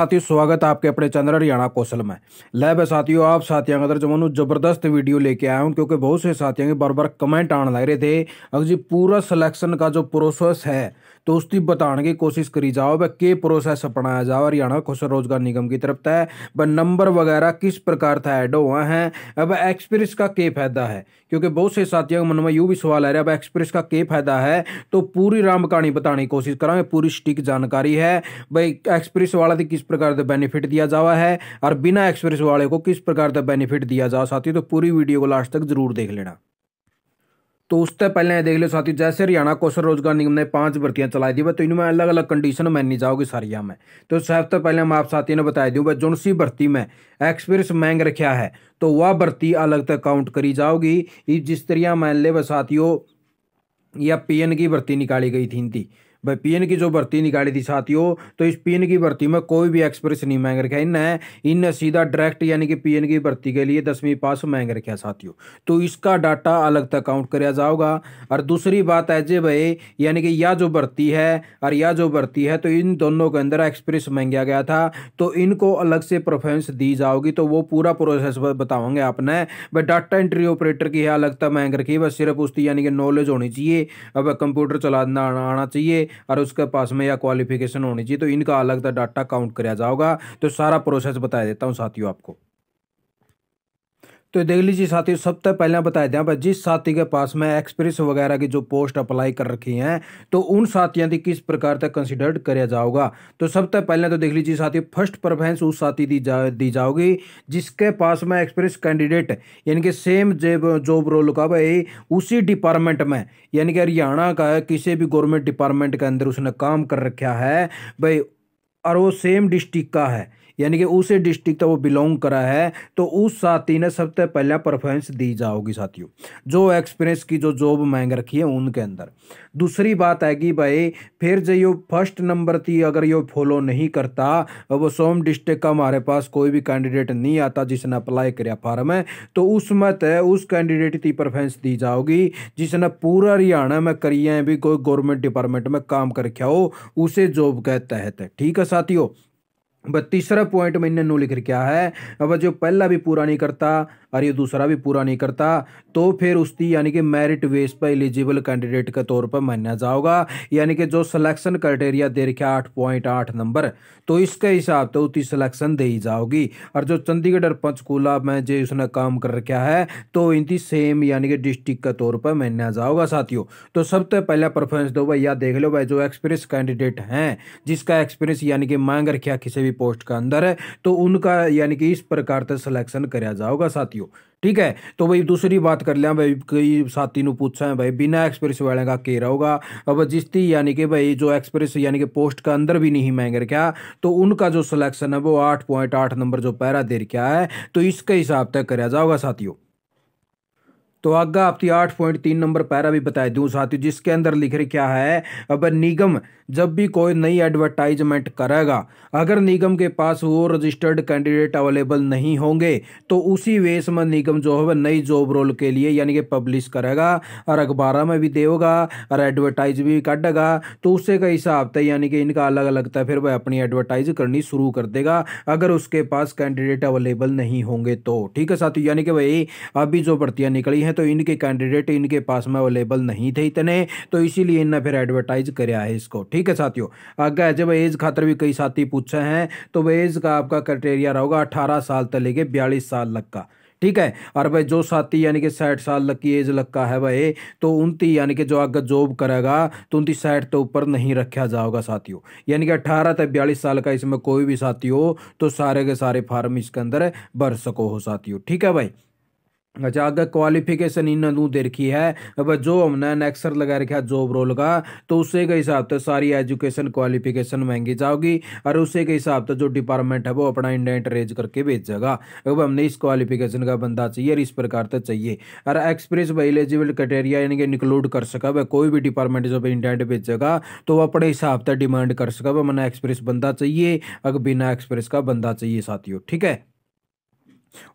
साथियों स्वागत है आपके अपने चंद्र हरियाणा कौशल में लैब साथियों आप साथियों अगर जमन जबरदस्त वीडियो लेके आया हूँ क्योंकि बहुत से साथियों के बार बार कमेंट आने लग रहे थे अगर जी पूरा सिलेक्शन का जो प्रोसेस है तो उसकी बताने की कोशिश करी जाओ वह के प्रोसेस अपनाया जाओ हरियाणा कौशल रोजगार निगम की तरफ तय वह नंबर वगैरह किस प्रकार था ऐड हुआ है अब एक्सपीरियंस का के फायदा है क्योंकि बहुत से साथियों के मन में यूँ भी सवाल आ रहा है अब एक्सपीरियंस का के फायदा है तो पूरी राम कहानी बताने की कोशिश करा पूरी स्टिक जानकारी है भाई एक्सपीरियंस वाला किस प्रकार का बेनिफिट दिया जावा है और बिना एक्सप्रेस वाले को किस प्रकार का बेनिफिट दिया जा साथी तो पूरी वीडियो को लास्ट तक जरूर देख लेना तो उससे पहले देख लो साथी जैसे हरियाणा कौशल रोजगार निगम ने पांच भर्तियां चलाई दी तो इनमें अलग अलग कंडीशन में नहीं जाओगे सारिया में तो सबसे पहले मैं आप साथियों ने बताया दूँ जो सी भर्ती में एक्सपीरियंस मैंग रखा है तो वह भर्ती अलग तक काउंट करी जाओगी जिस तरह मान ले वह साथियों या पी की भर्ती निकाली गई थी इनकी भाई पीएन की जो भर्ती निकाली थी साथियों तो इस पीएन की भर्ती में कोई भी एक्सप्रेस नहीं मांग रखा इन इनने सीधा डायरेक्ट यानी कि पीएन की भर्ती के लिए दसवीं पास मांग रखा साथियों तो इसका डाटा अलग तक काउंट कराया जाओगा और दूसरी बात है जे भाई यानी कि यह जो भर्ती है और यह जो भर्ती है तो इन दोनों के अंदर एक्सप्रेस मांगा गया था तो इनको अलग से प्रेफरेंस दी जाओगी तो वो पूरा प्रोसेस बताओगे आपने भाई डाटा एंट्री ऑपरेटर की है अलग तक मांग रखी है बस सिर्फ उसकी यानी कि नॉलेज होनी चाहिए अब कंप्यूटर चलाना आना चाहिए और उसके पास में या क्वालिफिकेशन होनी चाहिए तो इनका अलग डाटा काउंट कराया जाओगा तो सारा प्रोसेस बता देता हूँ साथियों आपको तो देख लीजिए साथियों सबसे पहले बताया दें भाई जिस साथी के पास में एक्सप्रेस वगैरह की जो पोस्ट अप्लाई कर रखी हैं तो उन साथियों की किस प्रकार तक कंसिडर किया जाओगा तो सबसे पहले तो देख लीजिए साथियों फर्स्ट प्रेफरेंस उस साथी दी जा दी जाओगी जिसके पास में एक्सप्रेस कैंडिडेट यानी कि सेम जेब जॉब रोल का भाई उसी डिपार्टमेंट में यानी कि हरियाणा का किसी भी गवर्नमेंट डिपार्टमेंट के अंदर उसने काम कर रखा है भाई और वो सेम डिस्ट्रिक्ट का है यानी कि उसे डिस्ट्रिक्ट वो बिलोंग करा है तो उस साथी ने सबसे पहले परफॉर्मेंस दी जाओगी साथियों जो एक्सपीरियंस की जो जॉब मांग रखी है उनके अंदर दूसरी बात कि भाई फिर जो यो फर्स्ट नंबर थी अगर यो फॉलो नहीं करता वो सोम डिस्ट्रिक्ट का हमारे पास कोई भी कैंडिडेट नहीं आता जिसने अप्लाई कर फार्म है तो उसमें तय उस कैंडिडेट की परफॉर्मेंस दी जाओगी जिसने पूरा हरियाणा में करिए भी कोई गवर्नमेंट डिपार्टमेंट में काम कर रखा हो उसे जॉब के तहत ठीक है साथियों वह तीसरा पॉइंट मैंने नो लिख क्या है अब जो पहला भी पूरा नहीं करता और ये दूसरा भी पूरा नहीं करता तो फिर उसकी यानी कि मेरिट बेस पर एलिजिबल कैंडिडेट के तौर पर माना जाओगा यानी कि जो सिलेक्शन क्राइटेरिया दे रखा आठ पॉइंट आठ नंबर तो इसके हिसाब से उसकी सिलेक्शन दे ही जाओगी और जो चंडीगढ़ और पंचकूला में जो उसने काम कर रखा है तो इनकी सेम यानी कि डिस्ट्रिक्ट के तौर पर माना जाओगा साथियों तो सबसे पहला प्रेफरेंस दो भाई या देख लो भाई जो एक्सपीरियंस कैंडिडेट हैं जिसका एक्सपीरियंस यानी कि मांग रखा किसी भी भी पोस्ट का अंदर है तो उनका यानी कि इस प्रकार से सिलेक्शन कराया जाओगा साथियों ठीक है तो भाई दूसरी बात कर लिया भाई कई साथी ने पूछा है भाई बिना एक्सप्रेस वाले का केरा होगा अब जिस थी यानी कि भाई जो एक्सप्रेस यानी कि पोस्ट का अंदर भी नहीं मांगे क्या तो उनका जो सिलेक्शन है वो आठ पॉइंट आठ नंबर जो पैरा दे क्या है तो इसके हिसाब तक कराया जाओगा साथियों तो आगा आपकी आठ पॉइंट तीन नंबर पैरा भी बता दूँ साथियों जिसके अंदर लिख रही क्या है अब निगम जब भी कोई नई एडवर्टाइजमेंट करेगा अगर निगम के पास वो रजिस्टर्ड कैंडिडेट अवेलेबल नहीं होंगे तो उसी वेस में निगम जो है नई जॉब रोल के लिए यानी कि पब्लिश करेगा और अखबारा में भी देगा और एडवर्टाइज भी काटेगा तो उससे का हिसाब था यानी कि इनका अलग अलग था फिर वह अपनी एडवर्टाइज करनी शुरू कर देगा अगर उसके पास कैंडिडेट अवेलेबल नहीं होंगे तो ठीक है साथियों यानी कि भाई अभी जो भर्तियाँ निकली हैं हैं तो इनके कैंडिडेट इनके पास में अवेलेबल नहीं थे इतने तो इसीलिए इनने फिर एडवर्टाइज कराया है इसको ठीक है साथियों आगे जब एज खातर भी कई साथी पूछे हैं तो वह एज का आपका क्राइटेरिया होगा अठारह साल तक लेके बयालीस साल लग का ठीक है और भाई जो साथी यानी कि साठ साल लग की एज लग का है भाई तो उनती यानी कि जो अगर जॉब करेगा तो उनती साठ तो ऊपर नहीं रखा जाओगा साथियों यानी कि अठारह तक बयालीस साल का इसमें कोई भी साथी हो तो सारे के सारे फार्म इसके अंदर भर सको हो साथियों ठीक है भाई अच्छा अगर क्वालिफिकेशन इन्होंने दे रखी है अब जो हमने नेक्सर लगा रखा है जॉब रोल का तो उसी के हिसाब से सारी एजुकेशन क्वालिफिकेशन महंगी जाओगी और उसी के हिसाब से जो डिपार्टमेंट है वो अपना इंडेंट रेज करके भेजेगा अब हमने इस क्वालिफिकेशन का बंदा चाहिए और इस प्रकार से चाहिए और एक्सपीरियंस भाई एलिजिबल क्राइटेरिया यानी कि इंक्लूड कर सका वह कोई भी डिपार्टमेंट जब इंडेंट भेजेगा तो वह अपने हिसाब से डिमांड कर सका वह मैंने एक्सपीरियंस बंदा चाहिए अगर बिना एक्सपीरियंस का बंदा चाहिए साथियों ठीक है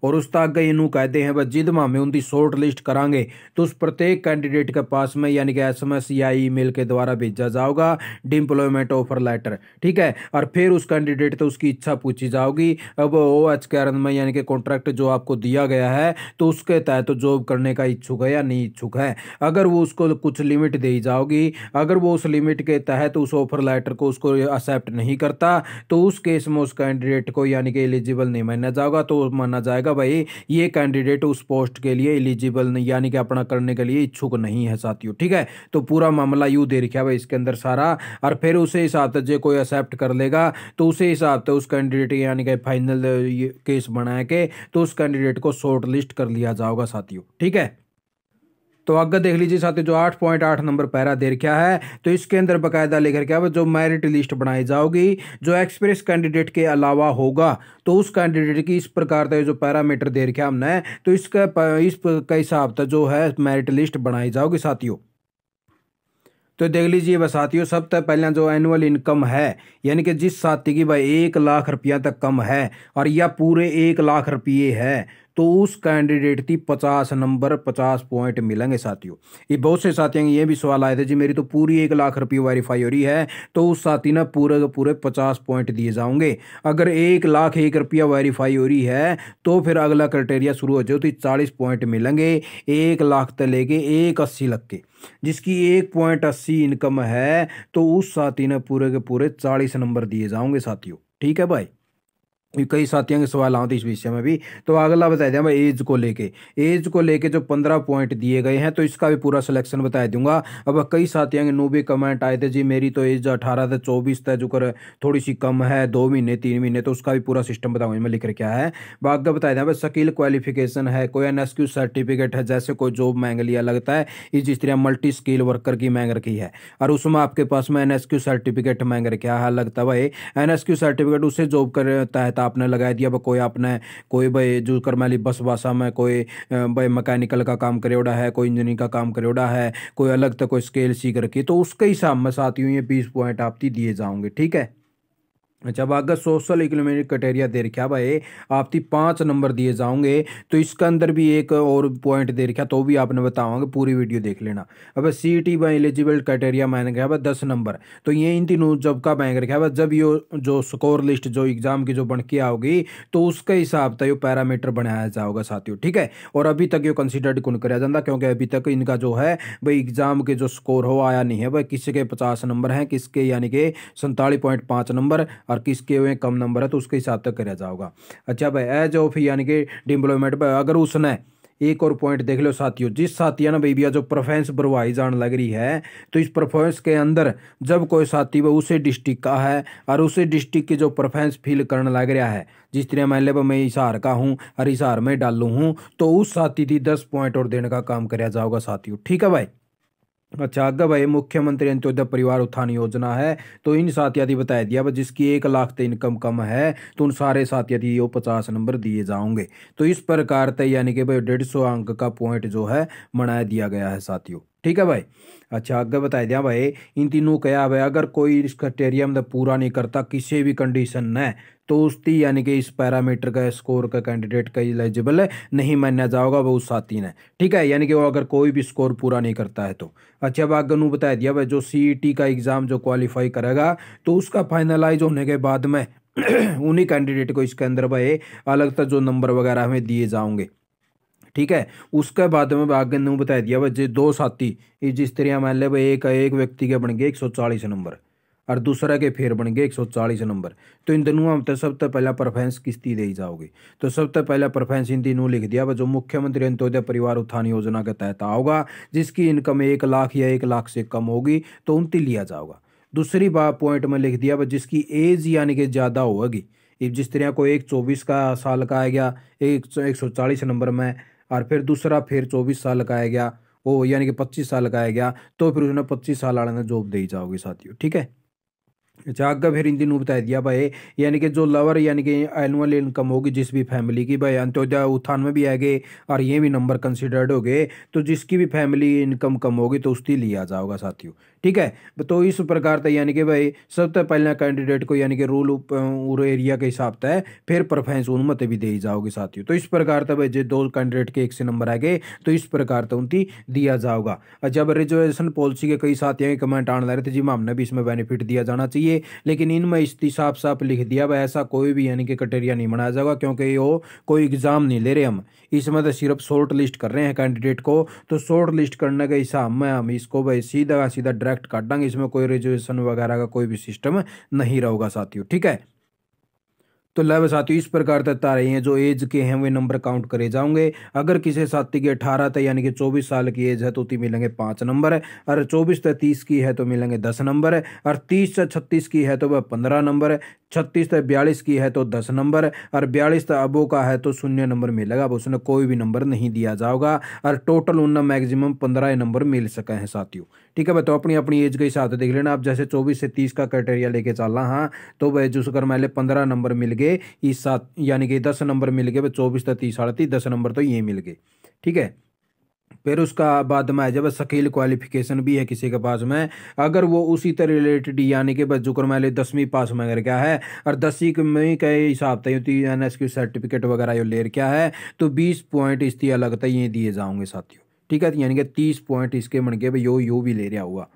और उस का इनू कहते हैं वह जिद में उनकी शॉर्ट लिस्ट कराएंगे तो उस प्रत्येक कैंडिडेट के पास में यानी कि एस एम एस या ई मेल के द्वारा भेजा जाओगा डिम्प्लॉयमेंट ऑफर लेटर ठीक है और फिर उस कैंडिडेट तो उसकी इच्छा पूछी जाओगी अब ओ एच के में यानी कि कॉन्ट्रैक्ट जो आपको दिया गया है तो उसके तहत तो जॉब करने का इच्छुक है या नहीं इच्छुक है अगर वो उसको कुछ लिमिट दी जाओगी अगर वो उस लिमिट के तहत तो उस ऑफर लेटर को उसको एक्सेप्ट नहीं करता तो उस केस में उस कैंडिडेट को यानी कि एलिजिबल नहीं माना जाओगा तो माना जाएगा भाई ये कैंडिडेट उस पोस्ट के लिए एलिजिबल यानी कि अपना करने के लिए इच्छुक नहीं है साथियों ठीक है तो पूरा मामला यूँ दे रखा भाई इसके अंदर सारा और फिर उसे हिसाब से जो कोई एक्सेप्ट कर लेगा तो उसे हिसाब से उस कैंडिडेट यानी कि फाइनल केस बना के तो उस कैंडिडेट को शॉर्ट लिस्ट कर लिया जाओगा साथियों ठीक है तो आगे देख लीजिए साथी जो आठ पॉइंट आठ नंबर पैरा दे रखा है तो इसके अंदर बकायदा लेकर क्या जो मेरिट लिस्ट बनाई जाओगी जो एक्सप्रेस कैंडिडेट के अलावा होगा तो उस कैंडिडेट की इस प्रकार का जो पैरामीटर दे रखा हमने तो इसका इस का हिसाब से जो है मेरिट लिस्ट बनाई जाओगी साथियों तो देख लीजिए बस साथियों सब तक तो पहला जो एनुअल इनकम है यानी कि जिस साथी की भाई एक लाख रुपया तक कम है और यह पूरे एक लाख रुपये है तो उस कैंडिडेट की पचास नंबर पचास पॉइंट मिलेंगे साथियों ये बहुत से साथियों ये भी सवाल आए थे जी मेरी तो पूरी एक लाख रुपये वेरीफाई हो रही है तो उस साथी ने पूरे के पूरे पचास पॉइंट दिए जाओगे अगर एक लाख एक रुपया वेरीफाई हो रही है तो फिर अगला क्राइटेरिया शुरू हो जाए तो चालीस पॉइंट मिलेंगे एक लाख तक लेके एक अस्सी लग के जिसकी एक पॉइंट अस्सी इनकम है तो उस साथी ने पूरे के पूरे चालीस नंबर दिए जाओगे साथियों ठीक है भाई कई साथियों के सवाल आते इस विषय में भी तो अगला बता दें भाई एज को लेके एज को लेके जो पंद्रह पॉइंट दिए गए हैं तो इसका भी पूरा सिलेक्शन बता दूंगा अब कई साथियों के भी कमेंट आए थे जी मेरी तो एज अठारह से चौबीस तक जो कर थोड़ी सी कम है दो महीने तीन महीने तो उसका भी पूरा सिस्टम बताऊंगा मैं लिख रखा है बाकी बता दें भाई स्किल क्वालिफिकेशन है कोई एन सर्टिफिकेट है जैसे कोई जॉब मांग लिया लगता है ये जिस तरह मल्टी स्किल वर्कर की मांग रखी है और उसमें आपके पास में एन सर्टिफिकेट मांग रखा है लगता है भाई एन सर्टिफिकेट उसे जॉब करता है आपने लगा दिया भाई कोई आपने कोई भाई जो करमाली बस वासा में कोई भाई मैकेनिकल का काम उड़ा है कोई इंजीनियरिंग का काम उड़ा है कोई अलग तक तो कोई स्केल सीख रखी तो उसके हिसाब में साथियों ये बीस पॉइंट आप दिए जाऊँगे ठीक है अच्छा अगर सोशल इकोनॉमिक क्राइटेरिया दे रखा भाई आप ती पाँच नंबर दिए जाओगे तो इसके अंदर भी एक और पॉइंट दे रखा तो भी आपने बताओगे पूरी वीडियो देख लेना अब C T by eligible criteria मैंने कहा भाई दस नंबर तो ये इन तीनों जब का बैंक रखा भाई जब ये जो स्कोर लिस्ट जो एग्ज़ाम की जो बन के आओगी तो उसके हिसाब से ये पैरामीटर बनाया जाओगा साथियों ठीक है और अभी तक ये कंसिडर्ड कौन कराया जाता क्योंकि अभी तक इनका जो है भाई एग्ज़ाम के जो स्कोर हो आया नहीं है भाई किसी के पचास नंबर हैं किसके यानी कि सैंतालीस पॉइंट पाँच नंबर और किसके हुए कम नंबर है तो उसके हिसाब तक करा जाओगा अच्छा भाई एज ऑफ यानी कि डिप्लॉयमेंट पर अगर उसने एक और पॉइंट देख लो साथियों जिस साथी ना भैया जो प्रोफेंस बढ़वाई जान लग रही है तो इस प्रोफेंस के अंदर जब कोई साथी वो उसे डिस्ट्रिक्ट का है और उसे डिस्ट्रिक्ट की जो प्रोफेंस फील करने लग रहा है जिस तरह मान लिया मैं इशार का हूँ और इशार में डालू हूँ तो उस साथी थी दस पॉइंट और देने का काम कराया जाओगा साथियों ठीक है भाई अच्छा अगर भाई मुख्यमंत्री अंत्योदय परिवार उत्थान योजना है तो इन साथियों की बताया दिया जिसकी एक लाख तक इनकम कम है तो उन सारे साथियों की वो पचास नंबर दिए जाओगे तो इस प्रकार तय यानी कि भाई डेढ़ सौ अंक का पॉइंट जो है मनाया दिया गया है साथियों ठीक है भाई अच्छा आगे बताए दिया भाई इन तीनों क्या भाई अगर कोई इस क्राइटेरिया मतलब पूरा नहीं करता किसी भी कंडीशन ने तो उसकी यानी कि इस पैरामीटर का स्कोर का कैंडिडेट का एलिजिबल नहीं माना जाओगा वो उस साथी ने ठीक है यानी कि वो अगर कोई भी स्कोर पूरा नहीं करता है तो अच्छा अब आगे बताया दिया भाई जो सी e का एग्ज़ाम जो क्वालिफाई करेगा तो उसका फाइनलाइज होने के बाद में उन्हीं कैंडिडेट को इसके अंदर भाई अलग तक जो नंबर वगैरह हमें दिए जाओगे ठीक है उसके बाद में आगे ने बता दिया भाई जो दो साथी जिस तरह मान ले एक एक व्यक्ति के बन गए एक सौ चालीस नंबर और दूसरा के फिर बन गए एक सौ चालीस नंबर तो इन दोनों में तो सबसे तो पहला प्रेफरेंस किस्ती दी जाओगी तो सबसे तो पहला प्रेफरेंस इन तीनों लिख दिया जो मुख्यमंत्री अंत्योदय परिवार उत्थान योजना के तहत आओगा जिसकी इनकम एक लाख या एक लाख से कम होगी तो उनती लिया जाओगा दूसरी बात पॉइंट में लिख दिया जिसकी एज यानी कि ज़्यादा होगी जिस तरह को एक चौबीस का साल का आ गया एक सौ चालीस नंबर में और फिर दूसरा फिर चौबीस साल लगाया गया वो यानी कि पच्चीस साल लगाया गया तो फिर उसने पच्चीस साल वाले ने जॉब दे ही जाओगे साथियों ठीक है अच्छा आगे फिर इन दिनों बता दिया भाई यानी कि जो लवर यानी कि एनुअल इनकम होगी जिस भी फैमिली की भाई अंत्योदय उत्थान में भी गए और ये भी नंबर कंसिडर्ड हो गए तो जिसकी भी फैमिली इनकम कम होगी तो उसकी लिया जाओगा साथियों ठीक है तो इस प्रकार से तो यानी कि भाई सबसे पहले कैंडिडेट को यानी कि रूल एरिया के हिसाब से फिर प्रेफरेंस उन्मत भी दे जाओगे साथियों तो इस प्रकार तो भाई जो दो कैंडिडेट के एक से नंबर आ गए तो इस प्रकार तो उनकी दिया जाओगा जब रिजर्वेशन पॉलिसी के कई साथियों के कमेंट आने लगे थे जी हमने भी इसमें बेनिफिट दिया जाना चाहिए लेकिन इनमें हिसाब साफ साफ लिख दिया भाई ऐसा कोई भी यानी कि कटेरिया नहीं बनाया जाएगा क्योंकि वो कोई एग्जाम नहीं ले रहे हम इसमें तो सिर्फ शॉर्ट लिस्ट कर रहे हैं कैंडिडेट को तो शॉर्ट लिस्ट करने के हिसाब में हम इसको भाई सीधा सीधा डायरेक्ट काट देंगे इसमें कोई रिजर्वेशन वगैरह का कोई भी सिस्टम नहीं रहेगा साथियों ठीक है तो लव साथियों इस प्रकार तथा तारे हैं जो एज के हैं वे नंबर काउंट करे जाएंगे अगर किसी साथी की अठारह तक यानी कि चौबीस साल की एज है तो उतनी मिलेंगे पाँच नंबर है और चौबीस तक तीस की है तो मिलेंगे दस नंबर है और तीस से छत्तीस की है तो वह पंद्रह नंबर है छत्तीस तक बयालीस की है तो दस नंबर और बयालीस तक अबो का है तो शून्य नंबर मिलेगा अब उसने कोई भी नंबर नहीं दिया जाओगा और टोटल उन मैक्सिमम पंद्रह नंबर मिल सके हैं साथियों ठीक है बताओ तो अपनी अपनी एज के हिसाब से देख लेना आप जैसे चौबीस से तीस का क्राइटेरिया लेके रहा हाँ तो वह जो कर मैंने पंद्रह नंबर मिल गए इस सात यानी कि दस नंबर मिल गए चौबीस से तो तीस साढ़े तीस दस नंबर तो ये मिल गए ठीक है फिर उसका बाद में जब स्किल क्वालिफिकेशन भी है किसी के पास में अगर वो उसी तरह रिलेटेड यानी कि बस जुकर मैं दसवीं पास में अगर क्या है और दसवीं में के हिसाब तय होती एन एस की सर्टिफिकेट वगैरह ये ले क्या है तो बीस पॉइंट इस अलग तय ये दिए जाओगे साथियों ठीक है तो यानी कि तीस पॉइंट इसके बन गए भाई यो यो भी ले रहा होगा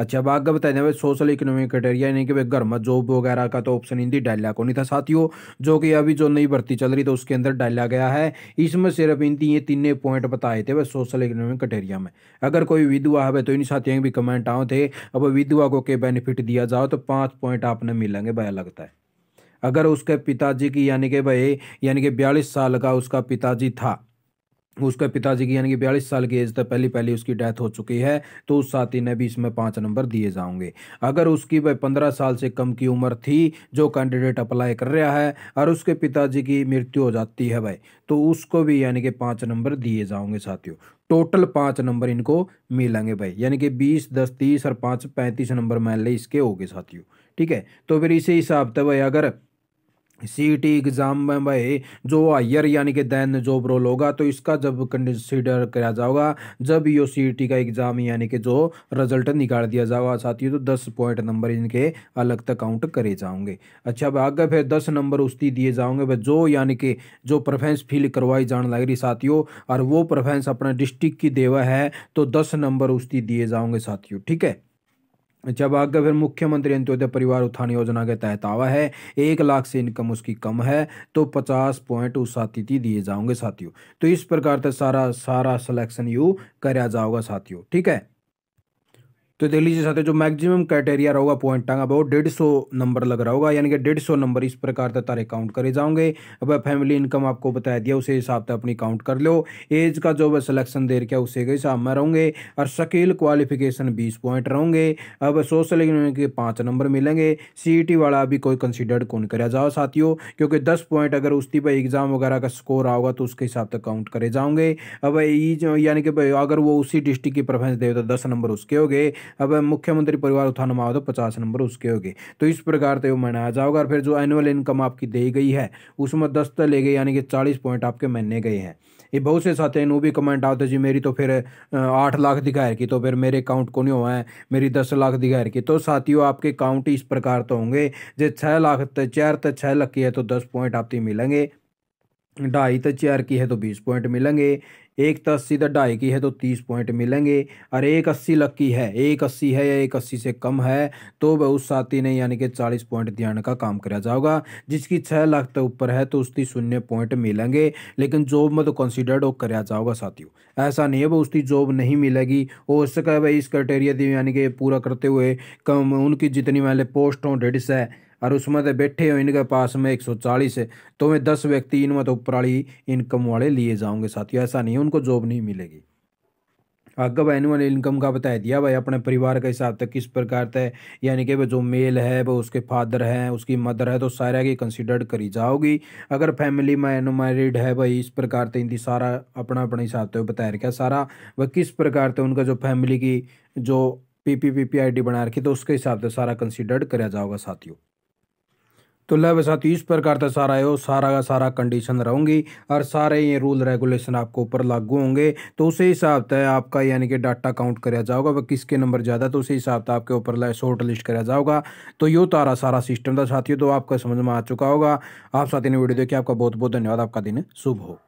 अच्छा अब आगे बताया जाए सोशल इकोनॉमिक क्राइटेरिया यानी कि भाई घर में जॉब वगैरह का तो ऑप्शन हिंदी डाला को नहीं था साथियों जो कि अभी जो नई भर्ती चल रही तो उसके अंदर डाला गया है इसमें सिर्फ हिंदी ये तीन पॉइंट बताए थे भाई सोशल इकोनॉमिक क्राइटेरिया में अगर कोई विधवा है तो इन साथियों के भी कमेंट आओ थे अब विधवा को के बेनिफिट दिया जाओ तो पाँच पॉइंट आपने मिलेंगे भया लगता है अगर उसके पिताजी की यानी कि भाई यानी कि बयालीस साल का उसका पिताजी था उसके पिताजी की यानी कि बयालीस साल की एज तक पहली पहली उसकी डेथ हो चुकी है तो उस साथी ने भी इसमें पाँच नंबर दिए जाएंगे अगर उसकी वह पंद्रह साल से कम की उम्र थी जो कैंडिडेट अप्लाई कर रहा है और उसके पिताजी की मृत्यु हो जाती है भाई तो उसको भी यानी कि पाँच नंबर दिए जाओगे साथियों टोटल पाँच नंबर इनको मिलेंगे भाई यानी कि बीस दस तीस और पाँच पैंतीस नंबर मान ले इसके हो गए साथियों ठीक है तो फिर इसी हिसाब से भाई अगर सी टी एग्ज़ाम में भाई जो हायर यानी कि दैन जॉब रोल होगा तो इसका जब कंसिडर करा जाओगा जब यो सी टी e का एग्ज़ाम यानी कि जो रिजल्ट निकाल दिया जाएगा साथियों तो दस पॉइंट नंबर इनके अलग तक काउंट करे जाओगे अच्छा भाई आगे फिर दस नंबर उस दिए जाओगे भाई जो यानी कि जो प्रफेंस फिल करवाई जाने लग रही साथियों और वो प्रफेंस अपना डिस्ट्रिक्ट की देवा है तो दस नंबर उस दिए जाओगे साथियों ठीक है जब फिर मुख्यमंत्री अंत्योदय परिवार उत्थान योजना के तहत आवा है एक लाख से इनकम उसकी कम है तो पचास पॉइंट उस अतिथि दिए जाओगे साथियों तो इस प्रकार से सारा सारा सिलेक्शन यू कराया जाओगा साथियों ठीक है तो दिल्ली से साथ जो मैक्सिमम क्राइटेरिया रहेगा पॉइंट टांगा वो डेढ़ सौ नंबर लग रहा होगा यानी कि डेढ़ सौ नंबर इस प्रकार तारे काउंट करे जाओगे अब फैमिली इनकम आपको बताया दिया उसे हिसाब से अपनी काउंट कर लो एज का जो सिलेक्शन दे रखा उसे के हिसाब में रहोगे और शकील क्वालिफिकेशन बीस पॉइंट रहोगे अब सोशल इकोनॉमी के पाँच नंबर मिलेंगे सी e वाला अभी कोई कंसिडर्ड कौन करा जाओ साथियों क्योंकि दस पॉइंट अगर उसकी भाई एग्ज़ाम वगैरह का स्कोर आओगा तो उसके हिसाब से काउंट करे जाओगे अब यानी कि अगर वो उसी डिस्ट्रिक्ट की प्रेफरेंस दे तो दस नंबर उसके हो गए अब मुख्यमंत्री परिवार उत्थान माओ तो पचास नंबर उसके गए तो इस प्रकार से वो मनाया जाओगे और फिर जो एनुअल इनकम आपकी दी गई है उसमें दस ले गए यानी कि चालीस पॉइंट आपके महीने गए हैं ये बहुत से साथी हैं भी कमेंट आते तो जी मेरी तो फिर आठ लाख दिखाए की तो फिर मेरे अकाउंट को नहीं हुआ है मेरी दस लाख दिखाए की तो साथियों आपके अकाउंट इस प्रकार तो होंगे जो छः लाख चार तो छः लाख की है तो दस पॉइंट आपकी मिलेंगे ढाई तो चार की है तो बीस पॉइंट मिलेंगे एक तो अस्सी तो ढाई की है तो तीस पॉइंट मिलेंगे और एक अस्सी लग की है एक अस्सी है या एक अस्सी से कम है तो वह उस साथी ने यानी कि चालीस पॉइंट ध्यान का काम कराया जाएगा जिसकी छः लाख तक तो ऊपर है तो उसकी शून्य पॉइंट मिलेंगे लेकिन जॉब में तो कंसिडर्ड वो कराया जाओगा साथियों ऐसा नहीं है वो उसकी जॉब नहीं मिलेगी हो सका भाई इस क्राइटेरिया यानी कि पूरा करते हुए कम उनकी जितनी पहले पोस्ट हों डेडिस है और उसमें तो बैठे हो इनके पास में एक सौ चालीस है तो मैं दस व्यक्ति इनमें तो ऊपर वाली इनकम वाले लिए जाऊँगे साथियों ऐसा नहीं है उनको जॉब नहीं मिलेगी आगे भाई एनुअल इनकम का बता दिया भाई अपने परिवार के हिसाब से किस प्रकार से यानी कि जो मेल है वो उसके फादर हैं उसकी मदर है तो सारा की कंसिडर्ड करी जाओगी अगर फैमिली में एनमेरिड है भाई इस प्रकार से इनकी सारा अपना अपने हिसाब से बताया रखा सारा वह किस प्रकार से उनका जो फैमिली की जो P P P P I D बना रखी तो उसके हिसाब से सारा कंसिडर्ड कराया जाओगा साथियों तो लह साथ तो इस प्रकार का सारा है सारा का सारा कंडीशन रहूँगी और सारे ये रूल रेगुलेशन आपको ऊपर लागू होंगे तो उसी हिसाब से आपका यानी कि डाटा काउंट कराया जाओगा वह किसके नंबर ज़्यादा तो उसी हिसाब से आपके ऊपर शॉर्ट लिस्ट कराया जाओगा तो यो तारा सारा सिस्टम था साथियों तो आपका समझ में आ चुका होगा आप साथी ने वीडियो देखिए आपका बहुत बहुत धन्यवाद आपका दिन शुभ हो